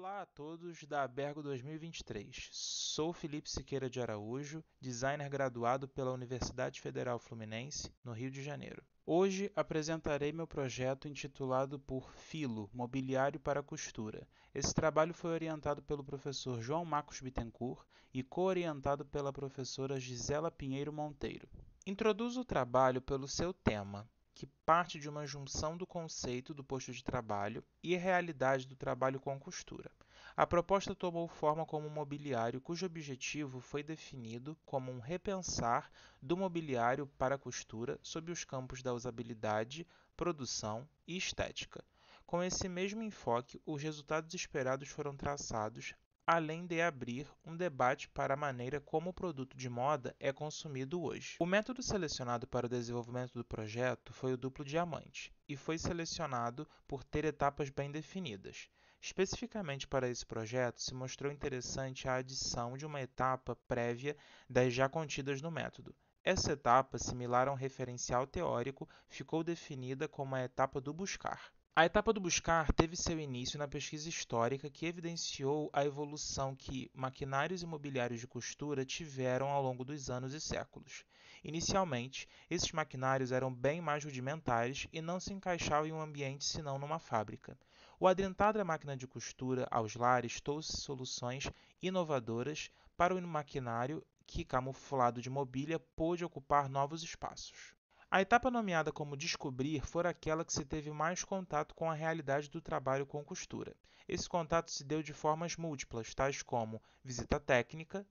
Olá a todos da Abergo 2023. Sou Felipe Siqueira de Araújo, designer graduado pela Universidade Federal Fluminense, no Rio de Janeiro. Hoje apresentarei meu projeto intitulado por Filo, Mobiliário para Costura. Esse trabalho foi orientado pelo professor João Marcos Bittencourt e co-orientado pela professora Gisela Pinheiro Monteiro. Introduzo o trabalho pelo seu tema, que parte de uma junção do conceito do posto de trabalho e a realidade do trabalho com costura. A proposta tomou forma como um mobiliário cujo objetivo foi definido como um repensar do mobiliário para a costura sob os campos da usabilidade, produção e estética. Com esse mesmo enfoque, os resultados esperados foram traçados além de abrir um debate para a maneira como o produto de moda é consumido hoje. O método selecionado para o desenvolvimento do projeto foi o duplo diamante e foi selecionado por ter etapas bem definidas. Especificamente para esse projeto, se mostrou interessante a adição de uma etapa prévia das já contidas no método. Essa etapa, similar a um referencial teórico, ficou definida como a etapa do buscar. A etapa do buscar teve seu início na pesquisa histórica que evidenciou a evolução que maquinários imobiliários de costura tiveram ao longo dos anos e séculos. Inicialmente, esses maquinários eram bem mais rudimentares e não se encaixavam em um ambiente senão numa fábrica. O adentrar da máquina de costura aos lares trouxe soluções inovadoras para o maquinário que, camuflado de mobília, pôde ocupar novos espaços. A etapa nomeada como descobrir foi aquela que se teve mais contato com a realidade do trabalho com costura. Esse contato se deu de formas múltiplas, tais como visita técnica,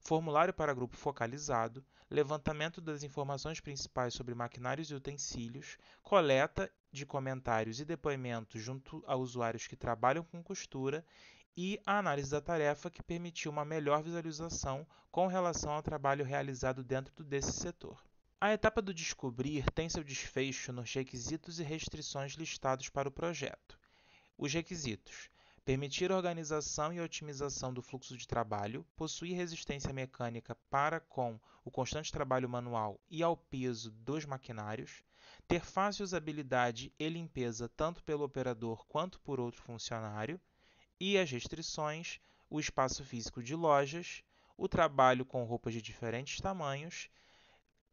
formulário para grupo focalizado, levantamento das informações principais sobre maquinários e utensílios, coleta de comentários e depoimentos junto a usuários que trabalham com costura e a análise da tarefa que permitiu uma melhor visualização com relação ao trabalho realizado dentro desse setor. A etapa do descobrir tem seu desfecho nos requisitos e restrições listados para o projeto. Os requisitos: permitir organização e otimização do fluxo de trabalho, possuir resistência mecânica para com o constante trabalho manual e ao peso dos maquinários, ter fácil usabilidade e limpeza tanto pelo operador quanto por outro funcionário, e as restrições, o espaço físico de lojas, o trabalho com roupas de diferentes tamanhos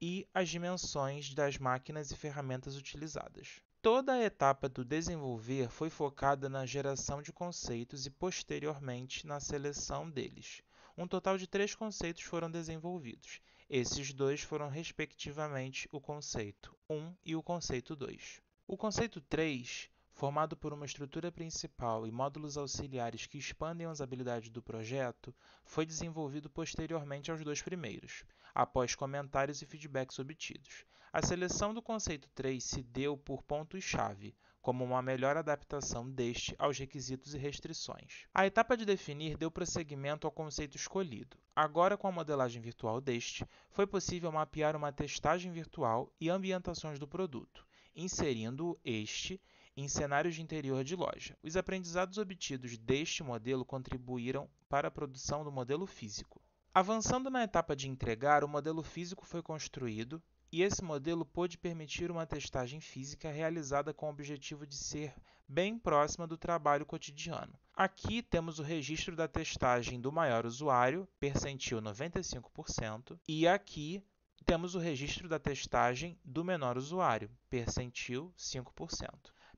e as dimensões das máquinas e ferramentas utilizadas. Toda a etapa do desenvolver foi focada na geração de conceitos e, posteriormente, na seleção deles. Um total de três conceitos foram desenvolvidos. Esses dois foram, respectivamente, o conceito 1 e o conceito 2. O conceito 3 formado por uma estrutura principal e módulos auxiliares que expandem as habilidades do projeto, foi desenvolvido posteriormente aos dois primeiros, após comentários e feedbacks obtidos. A seleção do conceito 3 se deu por pontos-chave, como uma melhor adaptação deste aos requisitos e restrições. A etapa de definir deu prosseguimento ao conceito escolhido. Agora, com a modelagem virtual deste, foi possível mapear uma testagem virtual e ambientações do produto, inserindo este em cenários de interior de loja. Os aprendizados obtidos deste modelo contribuíram para a produção do modelo físico. Avançando na etapa de entregar, o modelo físico foi construído e esse modelo pôde permitir uma testagem física realizada com o objetivo de ser bem próxima do trabalho cotidiano. Aqui temos o registro da testagem do maior usuário, percentil 95%, e aqui temos o registro da testagem do menor usuário, percentil 5%.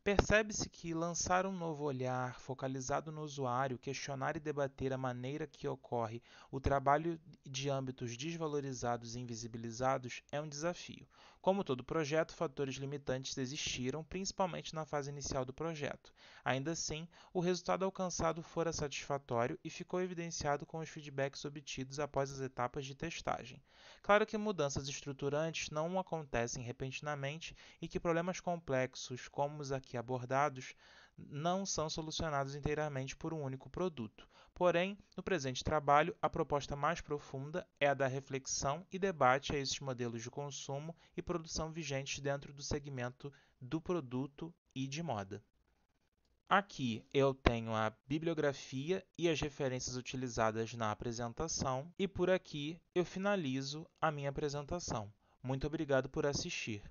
Percebe-se que lançar um novo olhar focalizado no usuário, questionar e debater a maneira que ocorre o trabalho de âmbitos desvalorizados e invisibilizados é um desafio. Como todo projeto, fatores limitantes existiram, principalmente na fase inicial do projeto. Ainda assim, o resultado alcançado fora satisfatório e ficou evidenciado com os feedbacks obtidos após as etapas de testagem. Claro que mudanças estruturantes não acontecem repentinamente e que problemas complexos como os aqui abordados não são solucionados inteiramente por um único produto. Porém, no presente trabalho, a proposta mais profunda é a da reflexão e debate a esses modelos de consumo e produção vigentes dentro do segmento do produto e de moda. Aqui eu tenho a bibliografia e as referências utilizadas na apresentação, e por aqui eu finalizo a minha apresentação. Muito obrigado por assistir.